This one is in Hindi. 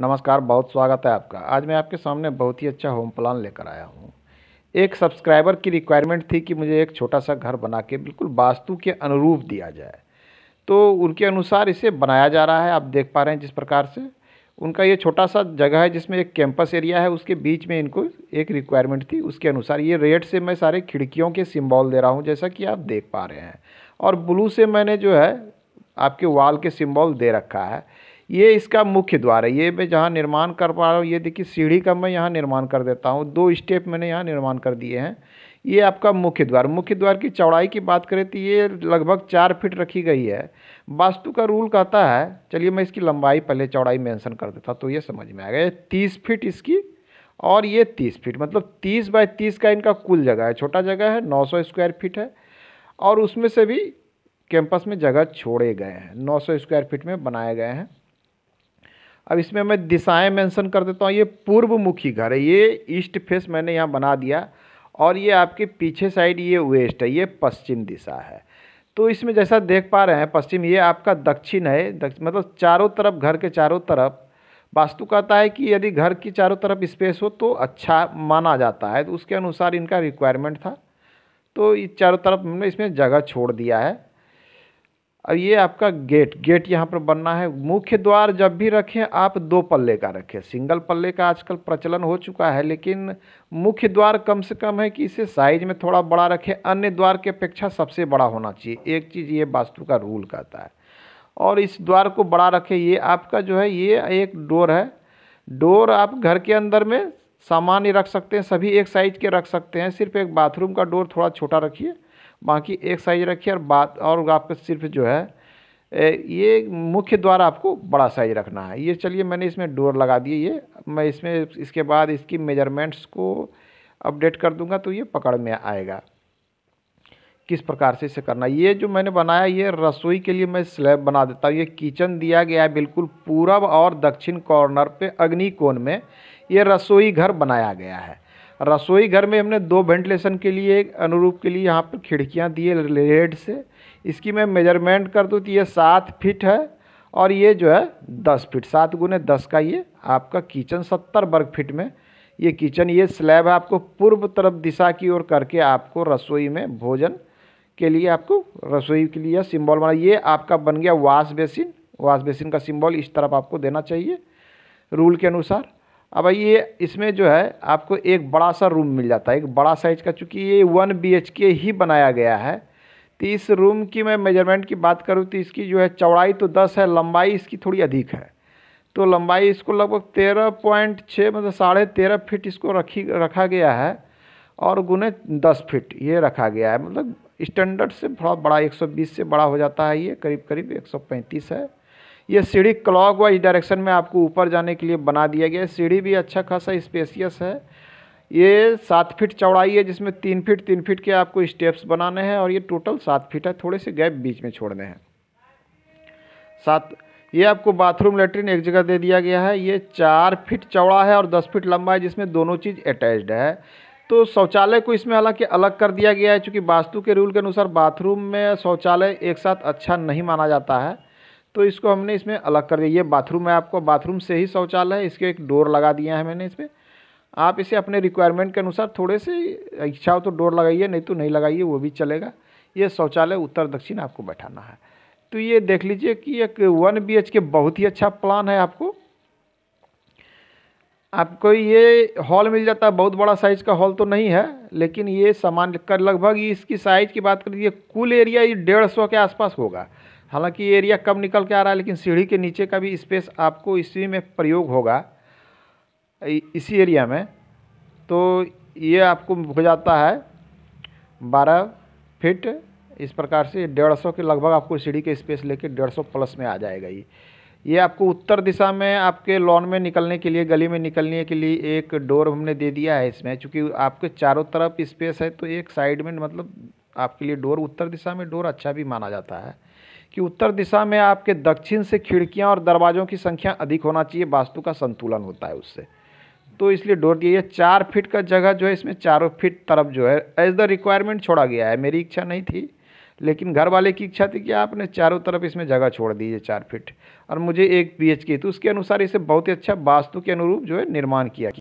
नमस्कार बहुत स्वागत है आपका आज मैं आपके सामने बहुत ही अच्छा होम प्लान लेकर आया हूँ एक सब्सक्राइबर की रिक्वायरमेंट थी कि मुझे एक छोटा सा घर बना के बिल्कुल वास्तु के अनुरूप दिया जाए तो उनके अनुसार इसे बनाया जा रहा है आप देख पा रहे हैं जिस प्रकार से उनका ये छोटा सा जगह है जिसमें एक कैंपस एरिया है उसके बीच में इनको एक रिक्वायरमेंट थी उसके अनुसार ये रेड से मैं सारे खिड़कियों के सिम्बॉल दे रहा हूँ जैसा कि आप देख पा रहे हैं और ब्लू से मैंने जो है आपके वाल के सिम्बॉल दे रखा है ये इसका मुख्य द्वार है ये मैं जहाँ निर्माण कर पा रहा हूँ ये देखिए सीढ़ी का मैं यहाँ निर्माण कर देता हूँ दो स्टेप मैंने यहाँ निर्माण कर दिए हैं ये आपका मुख्य द्वार मुख्य द्वार की चौड़ाई की बात करें तो ये लगभग चार फीट रखी गई है वास्तु का रूल कहता है चलिए मैं इसकी लंबाई पहले चौड़ाई मेंशन कर देता तो ये समझ में आएगा ये तीस फीट इसकी और ये तीस फीट मतलब तीस बाय तीस का इनका कुल जगह है छोटा जगह है नौ सौ स्क्वायर फीट है और उसमें से भी कैंपस में जगह छोड़े गए हैं नौ सौ स्क्वायर फीट में बनाए गए हैं अब इसमें मैं दिशाएं मेंशन कर देता हूँ ये पूर्व मुखी घर है ये ईस्ट फेस मैंने यहाँ बना दिया और ये आपके पीछे साइड ये वेस्ट है ये पश्चिम दिशा है तो इसमें जैसा देख पा रहे हैं पश्चिम ये आपका दक्षिण है दक्षिण मतलब चारों तरफ घर के चारों तरफ वास्तु कहता है कि यदि घर की चारों तरफ स्पेस हो तो अच्छा माना जाता है तो उसके अनुसार इनका रिक्वायरमेंट था तो चारों तरफ हमने इसमें जगह छोड़ दिया है अब ये आपका गेट गेट यहाँ पर बनना है मुख्य द्वार जब भी रखें आप दो पल्ले का रखें सिंगल पल्ले का आजकल प्रचलन हो चुका है लेकिन मुख्य द्वार कम से कम है कि इसे साइज में थोड़ा बड़ा रखें अन्य द्वार के अपेक्षा सबसे बड़ा होना चाहिए एक चीज़ ये वास्तु का रूल कहता है और इस द्वार को बड़ा रखें ये आपका जो है ये एक डोर है डोर आप घर के अंदर में सामान्य रख सकते हैं सभी एक साइज के रख सकते हैं सिर्फ एक बाथरूम का डोर थोड़ा छोटा रखिए बाकी एक साइज रखिए और बात और आपको सिर्फ जो है ये मुख्य द्वार आपको बड़ा साइज रखना है ये चलिए मैंने इसमें डोर लगा दिए ये मैं इसमें इसके बाद इसकी मेजरमेंट्स को अपडेट कर दूंगा तो ये पकड़ में आएगा किस प्रकार से इसे करना ये जो मैंने बनाया ये रसोई के लिए मैं स्लैब बना देता हूँ ये किचन दिया गया है बिल्कुल पूरब और दक्षिण कॉर्नर पे अग्नि कोण में ये रसोई घर बनाया गया है रसोई घर में हमने दो वेंटिलेशन के लिए अनुरूप के लिए यहाँ पर खिड़कियाँ दिए रेड से इसकी मैं मेजरमेंट कर दूँ तो ये सात फिट है और ये जो है दस फिट सात गुने दस का ये आपका किचन सत्तर वर्ग फिट में ये किचन ये स्लैब है आपको पूर्व तरफ दिशा की ओर करके आपको रसोई में भोजन के लिए आपको रसोई के लिए सिंबल बना ये आपका बन गया वाश बेसिन वाश बेसिन का सिंबल इस तरफ आपको देना चाहिए रूल के अनुसार अब ये इसमें जो है आपको एक बड़ा सा रूम मिल जाता है एक बड़ा साइज का चूँकि ये वन बी ही बनाया गया है तो इस रूम की मैं मेजरमेंट की बात करूँ तो इसकी जो है चौड़ाई तो दस है लंबाई इसकी थोड़ी अधिक है तो लंबाई इसको लगभग तेरह पॉइंट छः मतलब साढ़े तेरह फिट इसको रखी रखा गया है और गुने दस फिट ये रखा गया है मतलब स्टैंडर्ड से थोड़ा बड़ा एक से बड़ा हो जाता है ये करीब करीब एक है ये सीढ़ी क्लॉक वाइज डायरेक्शन में आपको ऊपर जाने के लिए बना दिया गया है सीढ़ी भी अच्छा खासा स्पेसियस है ये सात फीट चौड़ाई है जिसमें तीन फीट तीन फीट के आपको स्टेप्स बनाने हैं और ये टोटल सात फीट है थोड़े से गैप बीच में छोड़ने हैं सात ये आपको बाथरूम लेटरिन एक जगह दे दिया गया है ये चार फीट चौड़ा है और दस फीट लंबा है जिसमें दोनों चीज़ अटैच्ड है तो शौचालय को इसमें हालांकि अलग कर दिया गया है क्योंकि वास्तु के रूल के अनुसार बाथरूम में शौचालय एक साथ अच्छा नहीं माना जाता है तो इसको हमने इसमें अलग कर दिया ये बाथरूम है आपको बाथरूम से ही शौचालय है इसके एक डोर लगा दिया है मैंने इसमें आप इसे अपने रिक्वायरमेंट के अनुसार थोड़े से इच्छा हो तो डोर लगाइए नहीं तो नहीं लगाइए वो भी चलेगा ये शौचालय उत्तर दक्षिण आपको बैठाना है तो ये देख लीजिए कि एक वन बी के बहुत ही अच्छा प्लान है आपको आपको ये हॉल मिल जाता है बहुत बड़ा साइज़ का हॉल तो नहीं है लेकिन ये सामान कर लगभग इसकी साइज़ की बात करिए कुल एरिया ये डेढ़ सौ के आसपास होगा हालांकि एरिया कब निकल के आ रहा है लेकिन सीढ़ी के नीचे का भी स्पेस आपको इसी में प्रयोग होगा इसी एरिया में तो ये आपको हो जाता है बारह फिट इस प्रकार से डेढ़ सौ के लगभग आपको सीढ़ी के स्पेस लेके डेढ़ सौ प्लस में आ जाएगा ये ये आपको उत्तर दिशा में आपके लॉन में निकलने के लिए गली में निकलने के लिए एक डोर हमने दे दिया है इसमें चूँकि आपके चारों तरफ स्पेस है तो एक साइड में मतलब आपके लिए डोर उत्तर दिशा में डोर अच्छा भी माना जाता है कि उत्तर दिशा में आपके दक्षिण से खिड़कियाँ और दरवाज़ों की संख्या अधिक होना चाहिए वास्तु का संतुलन होता है उससे तो इसलिए डोर दिया चार फिट का जगह जो है इसमें चारों फिट तरफ जो है एज द रिक्वायरमेंट छोड़ा गया है मेरी इच्छा नहीं थी लेकिन घर वाले की इच्छा थी कि आपने चारों तरफ इसमें जगह छोड़ दीजिए चार फिट और मुझे एक बी एच की तो उसके अनुसार इसे बहुत ही अच्छा वास्तु के अनुरूप जो है निर्माण किया